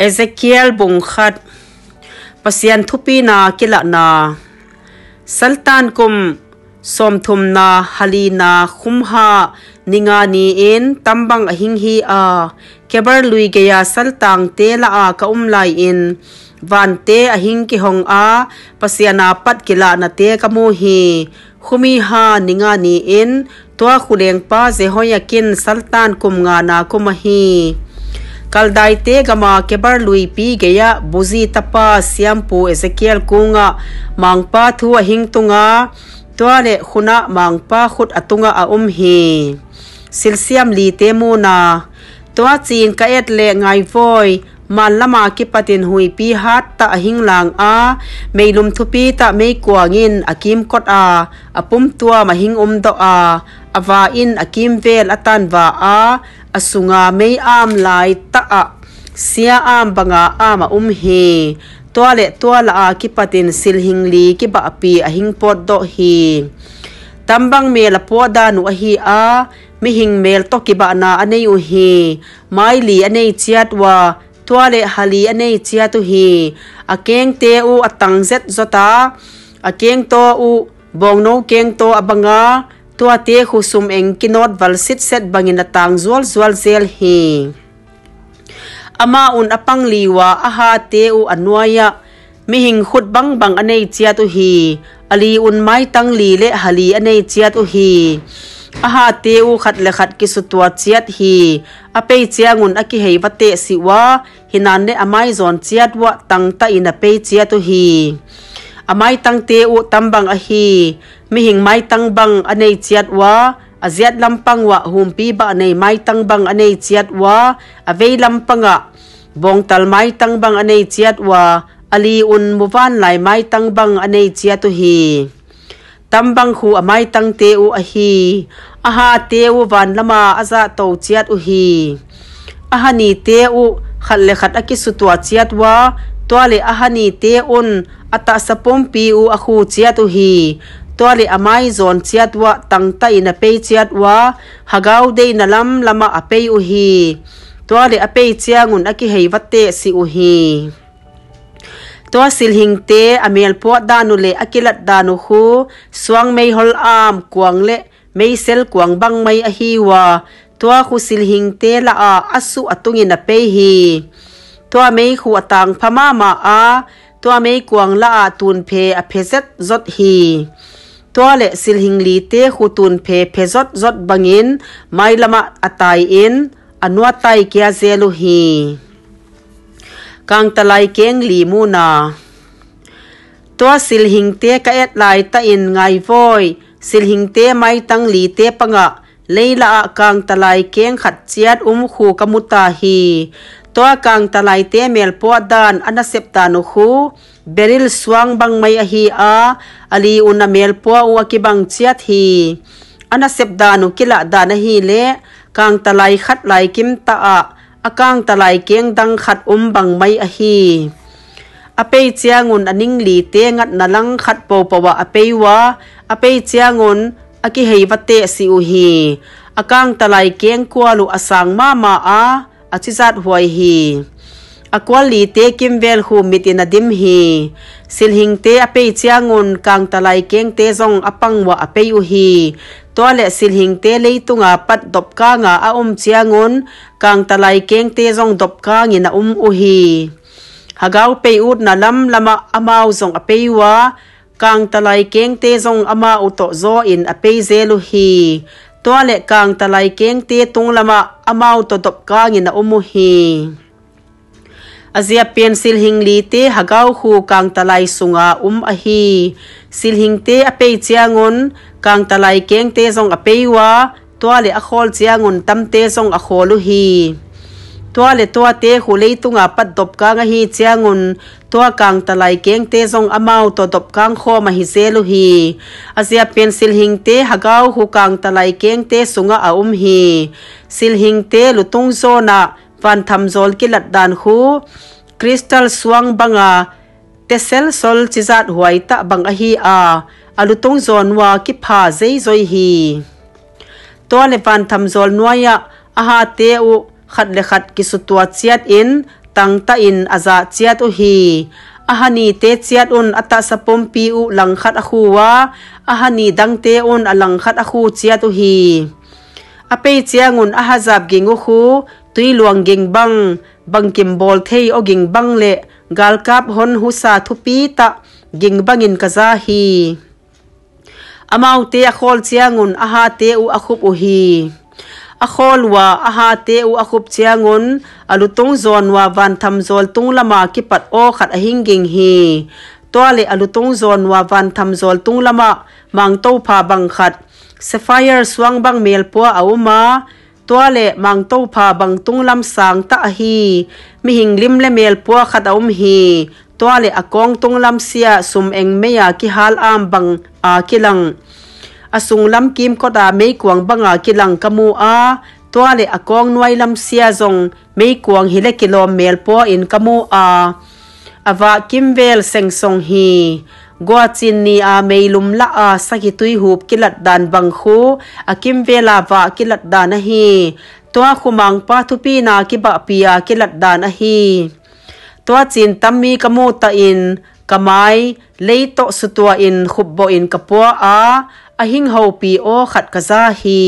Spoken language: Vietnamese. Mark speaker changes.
Speaker 1: เอเซเคียลบงคัดปเสียนทุปีนากิละนาสัลตานกุมสมทุมนาฮาลีนาคุมหานิงานีเอนตับังอหิงฮีอาเคบาร์ลุยเกยาสัลตางเตลาอาคอุมไลอินวันเตอหิงกิหงอาปเสียนาปัดกิละนาเตกะมฮีคุมีหานิงานีเอนตัวคุเลงป้าเซฮอยกินสัลตานุมงานาคุมี kaldai te gama kebar lui pi geya buzi tapa siampu ezekiel kunga mangpa thu hing tunga tuale khuna mangpa khut atunga a um hi silsiam li te mu na tua chin ka et le ngai voi man lama ki patin hui pi hat ta hing lang a meilum thupi ta mei kuangin akim kot a apum tua ma hing um do a awa in akim vel atan va a a sunga mei am lai ta a sia am banga ama um hi tua le tua la a ki patin sil hing li ki ba pi a hing pot do hi tambang me la po da nu a hi a mi hing mel to ki ba na anei u hi mai li anei chiat wa tua le hali anei chiat u hi a keng te u atang zet zota a keng to u bong no keng to abanga tua te khu sum eng kinot wal sit set bangin tang zual zual zel hi ama un apang liwa aha te u anwaya mi hing khut bang bang anei chia tu hi ali un mai tang li le hali anei chia tu hi aha te u khat le khat ki su tua chiat hi ape chiangun aki hei wate si wa hinane amai zon chiat wa tang ta in ape chia tu hi mai tang te u tambang ahi mi hing mai tang bang anei chiat wa aziat lampang wa humpi ba anei mai tang bang anei chiat wa avei a, bong tal mai tang bang anei chiat wa ali un muvan lai mai tang bang anei chiatu hi tam tambang khu mai tang te u ahi aha te u van lama aza to chiat u hi ahani te u khat le khat aki sutua chiat wa ตัวเลอหันีเตอุนอัตสปมปีอูอาคูเจียตุฮีตัวเลอไมซอนเจียตวะตังไตนเปเจียตวะฮากาวเดนลัมลามาอเปยอุฮีตัวเลอเปยเจียงุนอากิเฮวัตเตสิอุฮีตัวสิลหิงเตอเมลปวดดานุเลอากิลัดดานุฮูสวงไม่ฮอลอามกวงเลไม่เซลกวงบังไม่อฮีวะตัวคุสิลหิงเตละอาอสุอตุงินะเปยฮีตัวไม่์ขวตังพม่ามาอาตัวไม่กวงละอาตูนเพอเพซจดฮีตัวเละสิลหิงลีเตขูตูนเพเพจดจดบังอินไม่ละมาอตายอินอนัวไตเกียเซลุฮีกังตะไลเกงลีมูนาตัวสิลหิงเตกะเอ็ดไลตะอินไงฟอยสิลหิงเตไม่ตั้งลีเตปังะเลยละกังตะไลเกงขัดเจียดอุ้มขูกมุตาฮีตัวกางตะไลเตเมลปวดดานอันเสพตานุคูเบริลสว่างบังไม่อหีอาอลีอุณเมลปวอวกิบังเชียทีอันเสพดานุกิละดานฮีเลกางตะไลขัดไลกิมตะอะอาางตะไลเกียงดังขัดอุมบังไม่อหีอเปยเจียงุนอนิงลีเตงัดนลังขัดปปวะอเปยวะอเปยเจียงุนอากิเฮวเตสิอุฮีอากางตะไลเกียงกัวลุอสังมามาอา achizat huai hi akwali te kimvel hu mitin adim hi silhing te apei chiangun kang talai keng te zong apangwa apei u hi tole silhing te leitunga pat dopka nga a om um chiangun kang talai keng te zong dopka ngin a um u hi hagau pe ut na lam lama amau zong apei wa kang talai keng te zong ama uto zo in apei zelu hi ตัวเละกางตะไลเก่งเตะตรงละมาอามาวตตบกางินะอมุฮีอาเซียเปียนซิลหิงลีเตหากาวคูกางตะไลสุงาอุมอฮีซิลหิงเตอเปเจียงุนกางตะไลเก่งเตซงอเปวาตัวเละอคอลเจียงุนตัมเตซงอคอลุฮีตัวเลตัวเตหูเลยตุงอาปัดดบกางหีเชียงุนตัวกางตะไลเก่งเตซงอมาตัวดบกางโคมหฮิเซลุฮีอาเซียเป็นสิลหิงเตหากาวหูกางตะไลเก่งเตสุงอาอุมฮีสิลหิงเตลุตุงโซนาวันทำโซลกิลัดดานคูคริสตัลสว่างบังอาเตเซลโซลจิจัดหวยตะบังอฮีอาอาลุตุงโซนวากิพาเซยโซฮีตัวเลวันทำโซลนัวยะอาฮาเตอขัดเลขัดกิสุตัวเจียดอินตังตะอินอาจาเจียดอุฮีอาหานีเตเจียดอนอัตสปมปีอุลังขัดอคูวะอหานีดังเตอนอลังขัดอคูเจียดอุฮีอเปเจียงุนอาหาจับกิงอุคูตุยลวงกิงบังบังกิมบอลเทยอกิงบังเลกาลกาบฮนฮุสาทุปีตะกิงบังอินกาฮีอมาวเตอคอลเจียง akho luwa aha te u akhup chiangun alutung zonwa van tham zol tung lama ki pat o khat ahinging hi tole alutung zonwa van tham zol tung lama mang to pha bang khat sapphire suang bang mel po awma tole mang to pha bang tung lam sang ta hi mi hing lim le mel po khat awm hi tole akong tung lam sia sum eng meya ki hal am bang a kilang asung lam kim kota mei kuang banga kilang kamu a tua le akong nuai lam sia zong mei kuang hile kilom mel po in kamu a awa kim vel seng song hi gua chin ni a mei lum la a saki tui hup kilat dan bang khu a kim vela wa kilat dan a hi tua khumang pa thu pi na ki ba pia kilat dan a hi tua chin tammi kamu ta in kamai leito sutua in khubbo in kapua a ahing ho pi o khat kaza hi